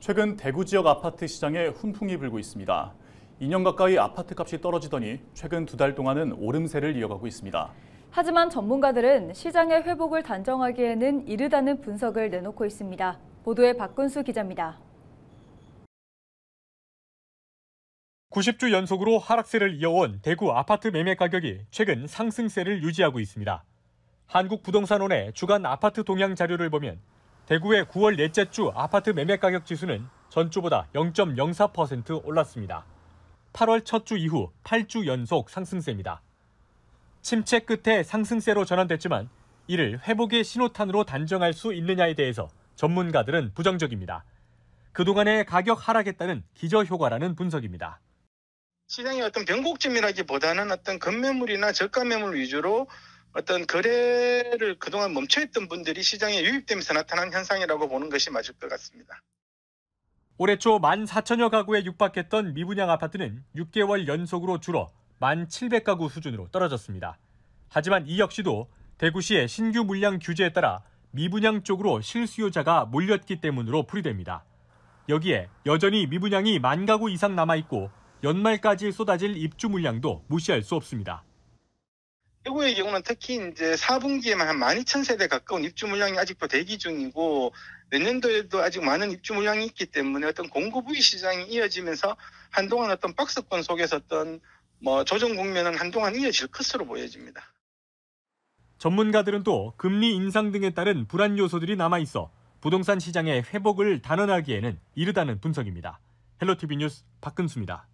최근 대구 지역 아파트 시장에 훈풍이 불고 있습니다. 2년 가까이 아파트 값이 떨어지더니 최근 두 달 동안은 오름세를 이어가고 있습니다. 하지만 전문가들은 시장의 회복을 단정하기에는 이르다는 분석을 내놓고 있습니다. 보도에 박근수 기자입니다. 90주 연속으로 하락세를 이어온 대구 아파트 매매 가격이 최근 상승세를 유지하고 있습니다. 한국부동산원의 주간 아파트 동향 자료를 보면 대구의 9월 넷째 주 아파트 매매 가격 지수는 전주보다 0.04% 올랐습니다. 8월 첫 주 이후 8주 연속 상승세입니다. 침체 끝에 상승세로 전환됐지만 이를 회복의 신호탄으로 단정할 수 있느냐에 대해서 전문가들은 부정적입니다. 그동안의 가격 하락했다는 기저효과라는 분석입니다. 시장의 어떤 변곡점이라기보다는 어떤 급매물이나 저가 매물 위주로 어떤 거래를 그동안 멈춰있던 분들이 시장에 유입되면서 나타난 현상이라고 보는 것이 맞을 것 같습니다. 올해 초 14,000여 가구에 육박했던 미분양 아파트는 6개월 연속으로 줄어 1,700가구 수준으로 떨어졌습니다. 하지만 이 역시도 대구시의 신규 물량 규제에 따라 미분양 쪽으로 실수요자가 몰렸기 때문으로 풀이됩니다. 여기에 여전히 미분양이 만 가구 이상 남아있고 연말까지 쏟아질 입주 물량도 무시할 수 없습니다. 대구의 경우는 특히 이제 4분기에만 한 12,000세대 가까운 입주 물량이 아직도 대기 중이고 내년도에도 아직 많은 입주 물량이 있기 때문에 어떤 공급의 시장이 이어지면서 한동안 어떤 박스권 속에서 어떤 뭐 조정 국면은 한동안 이어질 것으로 보여집니다. 전문가들은 또 금리 인상 등에 따른 불안 요소들이 남아 있어 부동산 시장의 회복을 단언하기에는 이르다는 분석입니다. 헬로티비 뉴스 박근수입니다.